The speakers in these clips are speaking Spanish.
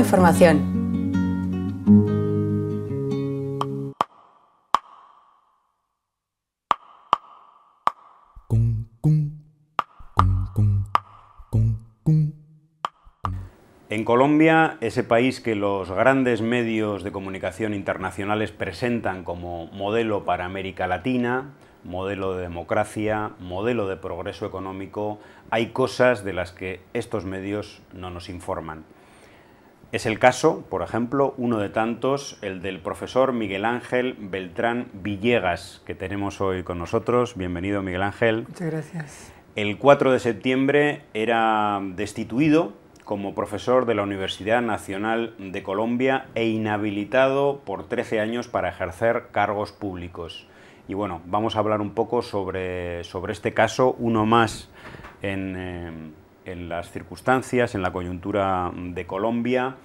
información. En Colombia, ese país que los grandes medios de comunicación internacionales presentan como modelo para América Latina, modelo de democracia, modelo de progreso económico, hay cosas de las que estos medios no nos informan. Es el caso, por ejemplo, uno de tantos, el del profesor Miguel Ángel Beltrán Villegas, que tenemos hoy con nosotros. Bienvenido, Miguel Ángel. Muchas gracias. El 4 de septiembre era destituido como profesor de la Universidad Nacional de Colombia e inhabilitado por 13 años para ejercer cargos públicos. Y bueno, vamos a hablar un poco sobre, sobre este caso, uno más en, eh, en las circunstancias, en la coyuntura de Colombia.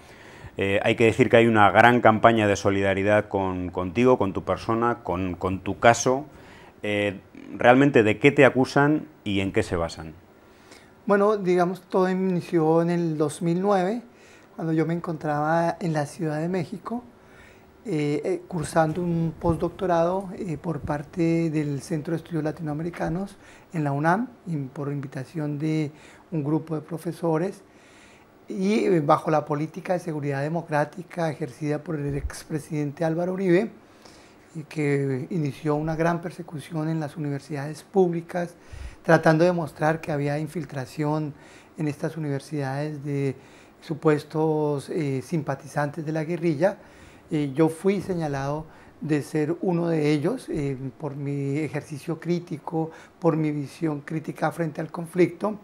Eh, hay que decir que hay una gran campaña de solidaridad contigo, con tu persona, con, tu caso. Eh, ¿Realmente de qué te acusan y en qué se basan? Bueno, digamos, todo inició en el 2009, cuando yo me encontraba en la Ciudad de México, eh, cursando un postdoctorado por parte del Centro de Estudios Latinoamericanos en la UNAM, y por invitación de un grupo de profesores y eh, bajo la política de seguridad democrática ejercida por el expresidente Álvaro Uribe, que inició una gran persecución en las universidades públicas, tratando de mostrar que había infiltración en estas universidades de supuestos eh, simpatizantes de la guerrilla. Eh, yo fui señalado de ser uno de ellos por mi ejercicio crítico, por mi visión crítica frente al conflicto.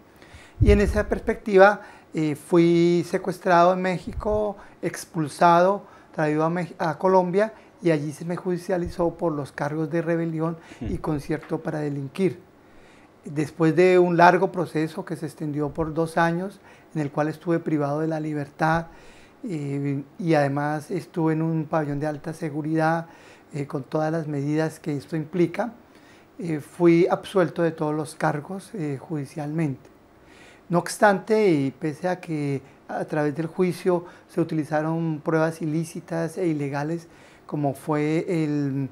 Y en esa perspectiva eh, fui secuestrado en México, expulsado, traído a, Colombia y allí se me judicializó por los cargos de rebelión hmm. y concierto para delinquir. Después de un largo proceso que se extendió por dos años, en el cual estuve privado de la libertad eh, y además estuve en un pabellón de alta seguridad eh, con todas las medidas que esto implica, fui absuelto de todos los cargos judicialmente. No obstante, y pese a que a través del juicio se utilizaron pruebas ilícitas e ilegales, como fue el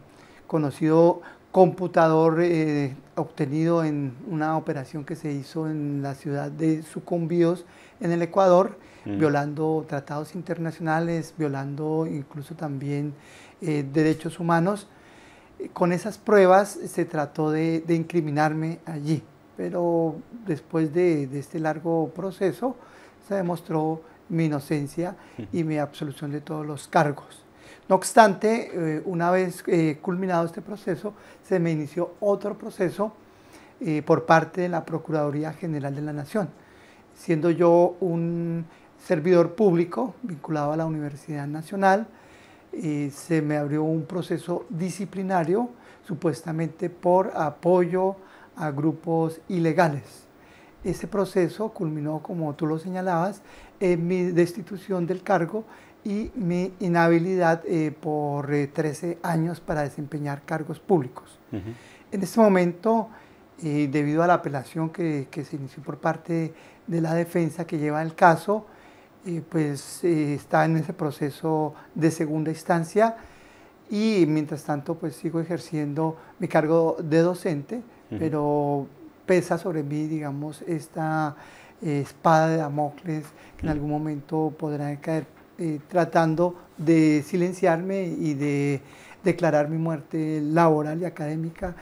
conocido computador eh, obtenido en una operación que se hizo en la ciudad de Sucumbíos, en el Ecuador, mm. violando tratados internacionales, violando incluso también eh, derechos humanos. Eh, con esas pruebas se trató de incriminarme allí pero después de, este largo proceso se demostró mi inocencia y mi absolución de todos los cargos. No obstante, eh, una vez eh, culminado este proceso, se me inició otro proceso eh, por parte de la Procuraduría General de la Nación, siendo yo un servidor público vinculado a la Universidad Nacional. se me abrió un proceso disciplinario, supuestamente por apoyo a grupos ilegales. Ese proceso culminó, como tú lo señalabas, en mi destitución del cargo y mi inhabilidad eh, por 13 eh, años para desempeñar cargos públicos. En este momento, eh, debido a la apelación que, que, se inició por parte de la defensa que lleva el caso, pues está en ese proceso de segunda instancia y mientras tanto pues sigo ejerciendo mi cargo de docente, pero pesa sobre mí, digamos, esta eh, espada de Damocles que en algún momento podrá caer eh, tratando de silenciarme y de declarar mi muerte laboral y académica,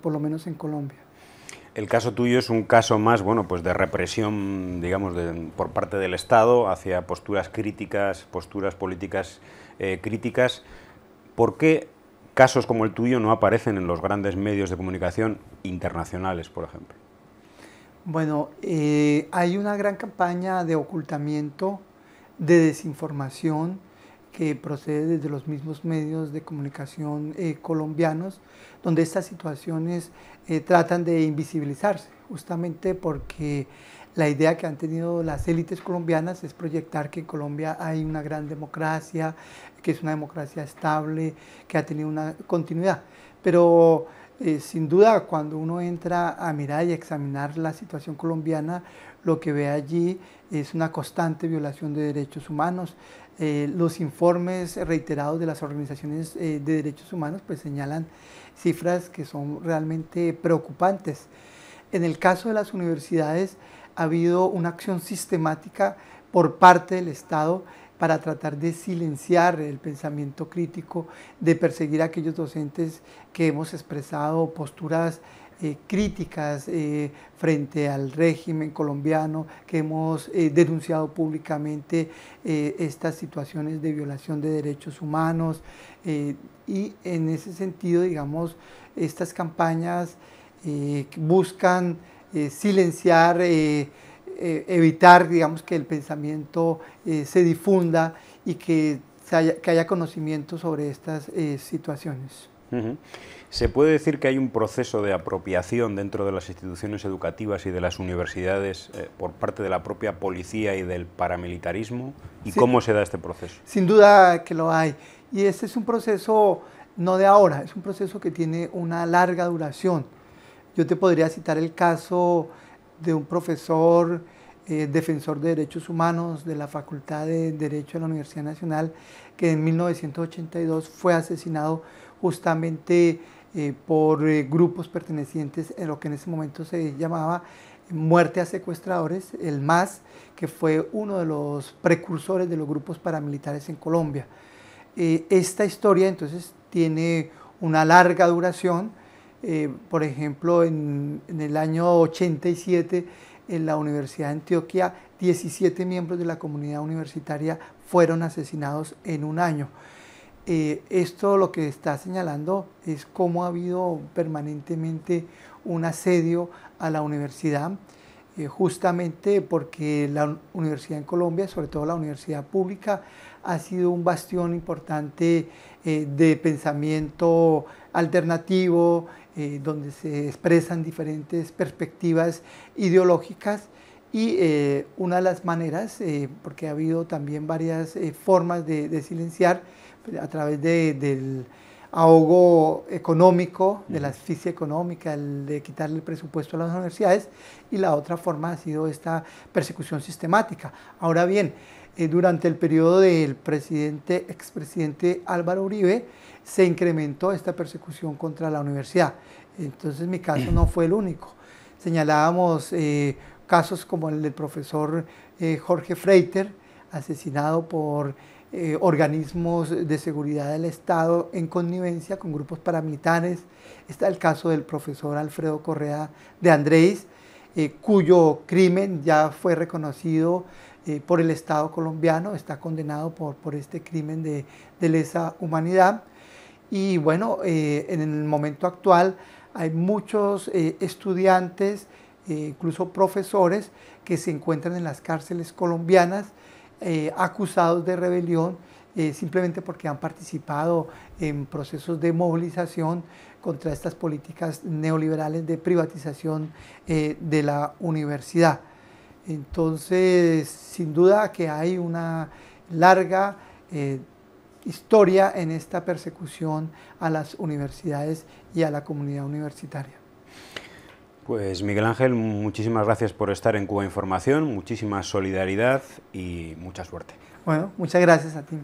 por lo menos en Colombia. El caso tuyo es un caso más, bueno, pues de represión, digamos, por parte del Estado hacia posturas críticas, posturas políticas eh, críticas. ¿Por qué casos como el tuyo no aparecen en los grandes medios de comunicación internacionales, por ejemplo? Bueno, eh, hay una gran campaña de ocultamiento, de desinformación, que procede desde los mismos medios de comunicación eh, colombianos, donde estas situaciones eh, tratan de invisibilizarse, justamente porque la idea que han tenido las élites colombianas es proyectar que en Colombia hay una gran democracia, que es una democracia estable, que ha tenido una continuidad. Pero eh, sin duda, cuando uno entra a mirar y a examinar la situación colombiana, lo que ve allí es una constante violación de derechos humanos. Eh, los informes reiterados de las organizaciones eh, de derechos humanos pues, señalan cifras que son realmente preocupantes. En el caso de las universidades, ha habido una acción sistemática por parte del Estado para tratar de silenciar el pensamiento crítico, de perseguir a aquellos docentes que hemos expresado posturas eh, críticas eh, frente al régimen colombiano, que hemos eh, denunciado públicamente estas situaciones de violación de derechos humanos. y en ese sentido, digamos, estas campañas buscan eh, silenciar, eh, eh, evitar, digamos, que el pensamiento se difunda y que, haya, conocimiento sobre estas situaciones. ¿Se puede decir que hay un proceso de apropiación dentro de las instituciones educativas y de las universidades por parte de la propia policía y del paramilitarismo? ¿Y cómo se da este proceso? Sin duda que lo hay. Y este es un proceso no de ahora, es un proceso que tiene una larga duración. Yo te podría citar el caso de un profesor eh, defensor de derechos humanos de la Facultad de Derecho de la Universidad Nacional, que en 1982 fue asesinado justamente eh, por eh, grupos pertenecientes a lo que en ese momento se llamaba muerte a secuestradores, el MAS, que fue uno de los precursores de los grupos paramilitares en Colombia. esta historia entonces tiene una larga duración, eh, por ejemplo, en, el año 87, en la Universidad de Antioquia, 17 miembros de la comunidad universitaria fueron asesinados en un año. Eh, esto lo que está señalando es cómo ha habido permanentemente un asedio a la universidad, eh, justamente porque la universidad en Colombia, sobre todo la universidad pública, ha sido un bastión importante de pensamiento alternativo, eh, donde se expresan diferentes perspectivas ideológicas y eh, una de las maneras, eh, porque ha habido también varias formas de, silenciar pues, a través de, del ahogo económico, de la asfixia económica, el de quitarle el presupuesto a las universidades, y la otra forma ha sido esta persecución sistemática. Ahora bien, eh, durante el periodo del presidente, expresidente Álvaro Uribe, se incrementó esta persecución contra la universidad. Entonces mi caso no fue el único. Señalábamos eh, casos como el del profesor eh, Jorge Freiter, asesinado por eh, organismos de seguridad del Estado en connivencia con grupos paramilitares. Está el caso del profesor Alfredo Correa de Andrés, eh, cuyo crimen ya fue reconocido eh, por el Estado colombiano, está condenado por, este crimen de, de lesa humanidad. Y bueno, en el momento actual hay muchos estudiantes, incluso profesores, que se encuentran en las cárceles colombianas eh, acusados de rebelión eh, simplemente porque han participado en procesos de movilización contra estas políticas neoliberales de privatización eh, de la universidad. Entonces, sin duda que hay una larga historia en esta persecución a las universidades y a la comunidad universitaria. Pues Miguel Ángel, muchísimas gracias por estar en Cuba Información, muchísima solidaridad y mucha suerte. Bueno, muchas gracias a ti.